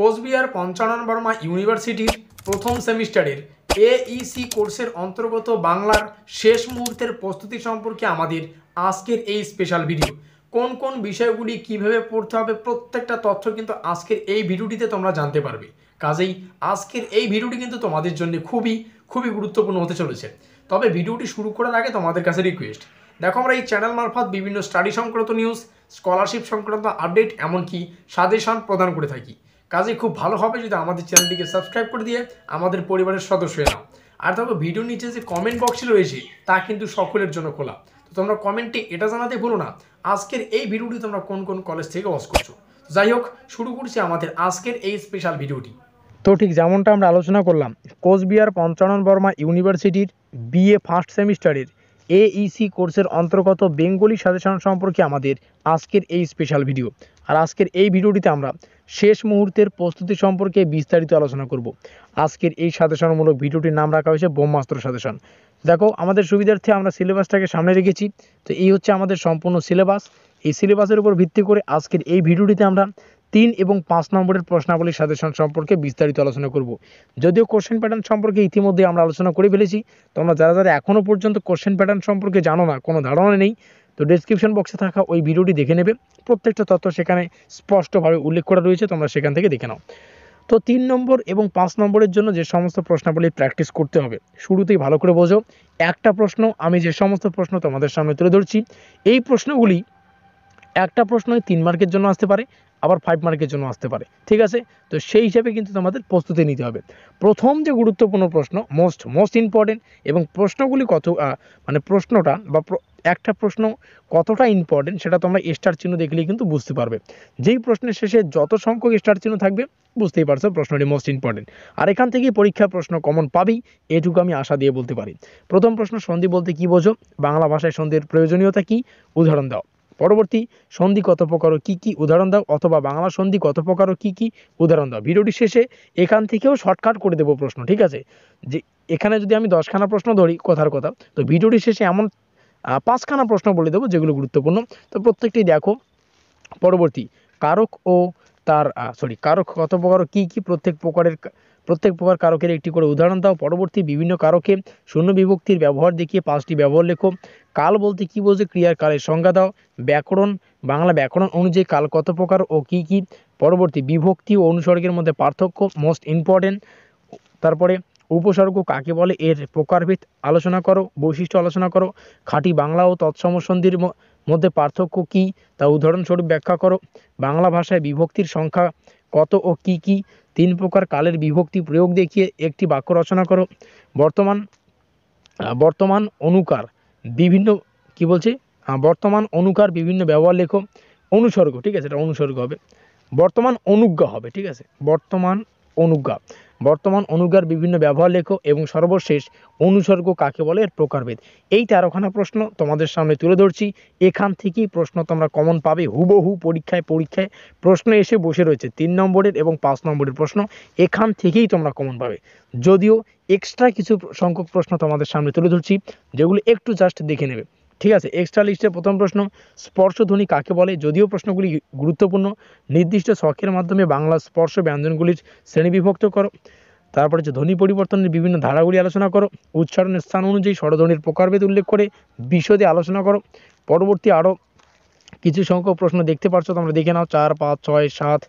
কোচবিহার পঞ্চানন বর্মা ইউনিভার্সিটির প্রথম সেমিস্টারের এইসি e কোর্সের অন্তর্গত বাংলার শেষ মুহূর্তের প্রস্তুতি সম্পর্কে আমাদের আজকের এই স্পেশাল ভিডিও কোন কোন বিষয়গুলি কিভাবে পড়তে হবে প্রত্যেকটা তথ্য কিন্তু আজকের এই ভিডিওটিতে তোমরা জানতে পারবে কাজেই আজকের এই ভিডিওটি কিন্তু তোমাদের জন্য খুবই খুবই গুরুত্বপূর্ণ হতে চলেছে তবে ভিডিওটি শুরু করার আগে তোমাদের কাছে রিকোয়েস্ট দেখো আমরা এই চ্যানেল মারফত বিভিন্ন স্টাডি সংক্রান্ত নিউজ স্কলারশিপ সংক্রান্ত আপডেট এমনকি সাজেশন প্রদান করে থাকি কাজে খুব ভালো হবে যদি আমাদের চ্যানেলটিকে সাবস্ক্রাইব করে দিয়ে আমাদের পরিবারের সদস্য নাও আর তবে ভিডিওর নিচে যে কমেন্ট বক্সে রয়েছে তা কিন্তু সকলের জন্য খোলা তো তোমরা কমেন্টে এটা জানাতে ভুলো না আজকের এই ভিডিওটি তোমরা কোন কোন কলেজ থেকে ওয়াচ করছো যাই হোক শুরু করছি আমাদের আজকের এই স্পেশাল ভিডিওটি তো ঠিক যেমনটা আমরা আলোচনা করলাম কোচবিহার পঞ্চানন বর্মা ইউনিভার্সিটির বিএ ফার্স্ট সেমিস্টারের এইসি কোর্সের অন্তর্গত বেঙ্গলি সাজেশন সম্পর্কে আমাদের আজকের এই স্পেশাল ভিডিও আর আজকের এই ভিডিওটিতে আমরা শেষ মুহূর্তের প্রস্তুতি সম্পর্কে বিস্তারিত আলোচনা করব আজকের এই সাজেশনমূলক ভিডিওটির নাম রাখা হয়েছে ব্রহ্মাস্ত্র সাজেশন দেখো আমাদের সুবিধার্থে আমরা সিলেবাসটাকে সামনে রেখেছি তো এই হচ্ছে আমাদের সম্পূর্ণ সিলেবাস এই সিলেবাসের উপর ভিত্তি করে আজকের এই ভিডিওটিতে আমরা তিন এবং পাঁচ নম্বরের প্রশ্নাবলী সাজেশন সম্পর্কে বিস্তারিত আলোচনা করব যদিও কোশ্চেন প্যাটার্ন সম্পর্কে ইতিমধ্যে আমরা আলোচনা করে ফেলেছি তোমরা যারা যারা এখনও পর্যন্ত কোশ্চেন প্যাটার্ন সম্পর্কে জানো না কোনো ধারণা নেই তো ডিসক্রিপশন বক্সে থাকা ওই ভিডিওটি দেখে নেবে প্রত্যেকটা তথ্য সেখানে স্পষ্টভাবে উল্লেখ করা রয়েছে তোমরা সেখান থেকে দেখে নাও তো তিন নম্বর এবং পাঁচ নম্বরের জন্য যে সমস্ত প্রশ্নাবলী প্র্যাকটিস করতে হবে শুরুতেই ভালো করে বোঝো একটা প্রশ্ন আমি যে সমস্ত প্রশ্ন তোমাদের সামনে তুলে ধরছি এই প্রশ্নগুলি একটা প্রশ্ন তিন মার্কের জন্য আসতে পারে আবার ফাইভ মার্কের জন্য আসতে পারে ঠিক আছে তো সেই হিসাবে কিন্তু তোমাদের প্রস্তুতি নিতে হবে প্রথম যে গুরুত্বপূর্ণ প্রশ্ন মোস্ট মোস্ট ইম্পর্টেন্ট এবং প্রশ্নগুলি কত মানে প্রশ্নটা বা একটা প্রশ্ন কতটা ইম্পর্টেন্ট সেটা তোমরা স্টার চিহ্ন দেখলেই কিন্তু বুঝতে পারবে যেই প্রশ্নের শেষে যত সংখ্যক স্টার চিহ্ন থাকবে বুঝতেই পারছো প্রশ্নটি মোস্ট ইম্পর্টেন্ট আর এখান থেকেই পরীক্ষার প্রশ্ন কমন পাবেই এটুকু আমি আশা দিয়ে বলতে পারি প্রথম প্রশ্ন সন্ধি বলতে কি বোঝো বাংলা ভাষায় সন্ধির প্রয়োজনীয়তা কি উদাহরণ দাও পরবর্তী সন্ধি কত প্রকার ও কি উদাহরণ দাও অথবা বাংলা সন্ধি কত প্রকার ও কি উদাহরণ দাও ভিডিওটি শেষে এখান থেকেও শর্টকাট করে দেবো প্রশ্ন ঠিক আছে যে এখানে যদি আমি দশখানা প্রশ্ন ধরি কথার কথা তো ভিডিওটি শেষে এমন পাঁচখানা প্রশ্ন বলে দেবো যেগুলো গুরুত্বপূর্ণ তো প্রত্যেকটি দেখো পরবর্তী কারক ও তার সরি কারক কত প্রকার কী কী প্রত্যেক প্রকারের প্রত্যেক প্রকার কারকের একটি করে উদাহরণ দাও পরবর্তী বিভিন্ন কারকে শূন্য বিভক্তির ব্যবহার দেখিয়ে পাঁচটি ব্যবহার লেখো কাল বলতে কি বোঝে ক্রিয়ার কালের সংজ্ঞা দাও ব্যাকরণ বাংলা ব্যাকরণ অনুযায়ী কাল কত প্রকার ও কি কি পরবর্তী বিভক্তি ও অনুসর্গের মধ্যে পার্থক্য মোস্ট ইম্পর্টেন্ট তারপরে উপসর্গ কাকে বলে এর প্রকারভেদ আলোচনা করো বৈশিষ্ট্য আলোচনা করো খাঁটি বাংলা ও তৎসমসন্ধির মধ্যে পার্থক্য কি তা উদাহরণস্বরূপ ব্যাখ্যা করো বাংলা ভাষায় বিভক্তির সংখ্যা কত ও কি কি তিন প্রকার কালের বিভক্তি প্রয়োগ দেখিয়ে একটি বাক্য রচনা করো বর্তমান বর্তমান অনুকার বিভিন্ন কি বলছে বর্তমান অনুকার বিভিন্ন ব্যবহার লেখো অনুসর্গ ঠিক আছে এটা অনুসর্গ হবে বর্তমান অনুজ্ঞা হবে ঠিক আছে বর্তমান অনুজ্ঞা বর্তমান অনুজ্ঞার বিভিন্ন ব্যবহার লেখ এবং সর্বশেষ অনুসর্গ কাকে বলে এর প্রকারভেদ এই তেরোখানা প্রশ্ন তোমাদের সামনে তুলে ধরছি এখান থেকেই প্রশ্ন তোমরা কমন পাবে হুবহু পরীক্ষায় পরীক্ষায় প্রশ্ন এসে বসে রয়েছে তিন নম্বরের এবং পাঁচ নম্বরের প্রশ্ন এখান থেকেই তোমরা কমন পাবে যদিও এক্সট্রা কিছু সংখ্যক প্রশ্ন তোমাদের সামনে তুলে ধরছি যেগুলো একটু জাস্ট দেখে নেবে ঠিক আছে এক্সট্রা লিস্টের প্রথম প্রশ্ন স্পর্শধ্বনি কাকে বলে যদিও প্রশ্নগুলি গুরুত্বপূর্ণ নির্দিষ্ট শখের মাধ্যমে বাংলা স্পর্শ ব্যঞ্জনগুলির শ্রেণীবিভক্ত করো তারপরে হচ্ছে ধ্বনি পরিবর্তনের বিভিন্ন ধারাগুলি আলোচনা করো উচ্চারণের স্থান অনুযায়ী স্বরধ্বনির প্রকারভেদ উল্লেখ করে বিশদে আলোচনা করো পরবর্তী আরও কিছু সংখ্যক প্রশ্ন দেখতে পাচ্ছ তোমরা দেখে নাও চার পাঁচ ছয় সাত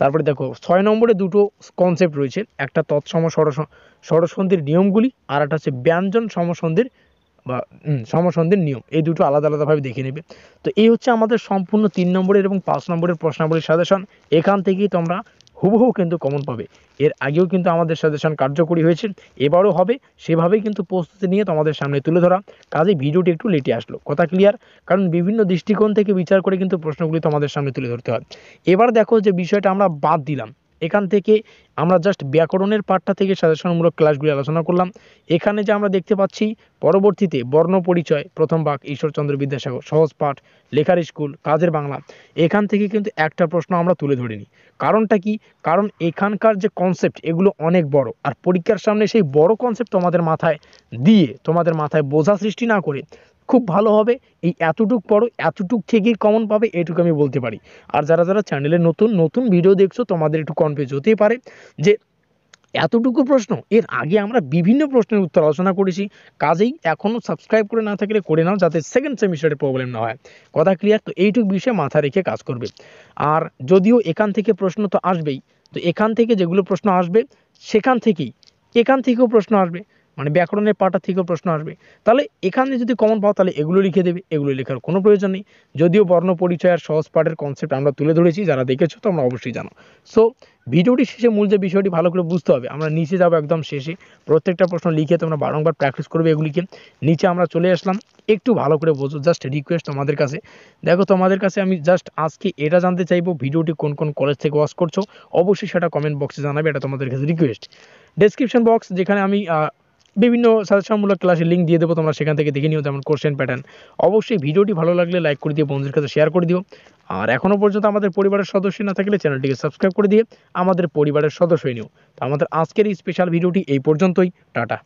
তারপরে দেখো ছয় নম্বরে দুটো কনসেপ্ট রয়েছে একটা তৎসম স্বরসন্ধির নিয়মগুলি আর একটা হচ্ছে ব্যঞ্জন সমসন্ধির বা সমসন্ধির নিয়ম এই দুটো আলাদা আলাদাভাবে দেখে নেবে তো এই হচ্ছে আমাদের সম্পূর্ণ তিন নম্বরের এবং পাঁচ নম্বরের প্রশ্নাবলীর সাজেশন এখান থেকেই তোমরা হুবহু কিন্তু কমন পাবে এর আগেও কিন্তু আমাদের সাজেশন কার্যকরী হয়েছে এবারও হবে সেভাবেই কিন্তু প্রস্তুতি নিয়ে তোমাদের সামনে তুলে ধরা কাজে ভিডিওটি একটু লেটে আসলো কথা ক্লিয়ার কারণ বিভিন্ন দৃষ্টিকোণ থেকে বিচার করে কিন্তু প্রশ্নগুলি তোমাদের সামনে তুলে ধরতে হয় এবার দেখো যে বিষয়টা আমরা বাদ দিলাম এখান থেকে আমরা জাস্ট ব্যাকরণের পাঠটা থেকে সাজেশনমূলক ক্লাসগুলি আলোচনা করলাম এখানে যে আমরা দেখতে পাচ্ছি পরবর্তীতে বর্ণ পরিচয় প্রথম বাক ঈশ্বরচন্দ্র বিদ্যাসাগর সহজ পাঠ লেখার স্কুল কাজের বাংলা এখান থেকে কিন্তু একটা প্রশ্ন আমরা তুলে ধরিনি কারণটা কি কারণ এখানকার যে কনসেপ্ট এগুলো অনেক বড় আর পরীক্ষার সামনে সেই বড় কনসেপ্ট তোমাদের মাথায় দিয়ে তোমাদের মাথায় বোঝা সৃষ্টি না করে খুব ভালো হবে এই এতটুক পড়ো এতটুক থেকেই কমন পাবে এটুকু আমি বলতে পারি আর যারা যারা চ্যানেলে নতুন নতুন ভিডিও দেখছো তোমাদের একটু কনফিউজ হতেই পারে যে এতটুকু প্রশ্ন এর আগে আমরা বিভিন্ন প্রশ্নের উত্তর আলোচনা করেছি কাজেই এখনও সাবস্ক্রাইব করে না থাকলে করে নাও যাতে সেকেন্ড সেমিস্টারে প্রবলেম না হয় কথা ক্লিয়ার তো এইটুকু বিষয়ে মাথা রেখে কাজ করবে আর যদিও এখান থেকে প্রশ্ন তো আসবেই তো এখান থেকে যেগুলো প্রশ্ন আসবে সেখান থেকেই এখান থেকেও প্রশ্ন আসবে মানে ব্যাকরণের পাটা থেকেও প্রশ্ন আসবে তাহলে এখানে যদি কমন পাও তাহলে এগুলো লিখে দেবে এগুলো লেখার কোনো প্রয়োজন নেই যদিও বর্ণ পরিচয় আর সহজ পাঠের কনসেপ্ট আমরা তুলে ধরেছি যারা দেখেছো তোমরা অবশ্যই জানো সো ভিডিওটি শেষে মূল যে বিষয়টি ভালো করে বুঝতে হবে আমরা নিচে যাবো একদম শেষে প্রত্যেকটা প্রশ্ন লিখে তোমরা বারংবার প্র্যাকটিস করবে এগুলিকে নিচে আমরা চলে আসলাম একটু ভালো করে বোঝো জাস্ট রিকোয়েস্ট তোমাদের কাছে দেখো তোমাদের কাছে আমি জাস্ট আজকে এটা জানতে চাইবো ভিডিওটি কোন কোন কলেজ থেকে ওয়াশ করছো অবশ্যই সেটা কমেন্ট বক্সে জানাবে এটা তোমাদের কাছে রিকোয়েস্ট ডেসক্রিপশন বক্স যেখানে আমি বিভিন্ন সাজেশনমূলক ক্লাসের লিঙ্ক দিয়ে দেবো তোমরা সেখান থেকে দেখে নিও তেমন কোশ্চেন প্যাটার্ন অবশ্যই ভিডিওটি ভালো লাগলে লাইক করে দিয়ে বন্ধুদের কাছে শেয়ার করে দিও আর এখনও পর্যন্ত আমাদের পরিবারের সদস্য না থাকলে চ্যানেলটিকে সাবস্ক্রাইব করে দিয়ে আমাদের পরিবারের সদস্য নিও তো আমাদের আজকের এই স্পেশাল ভিডিওটি এই পর্যন্তই টাটা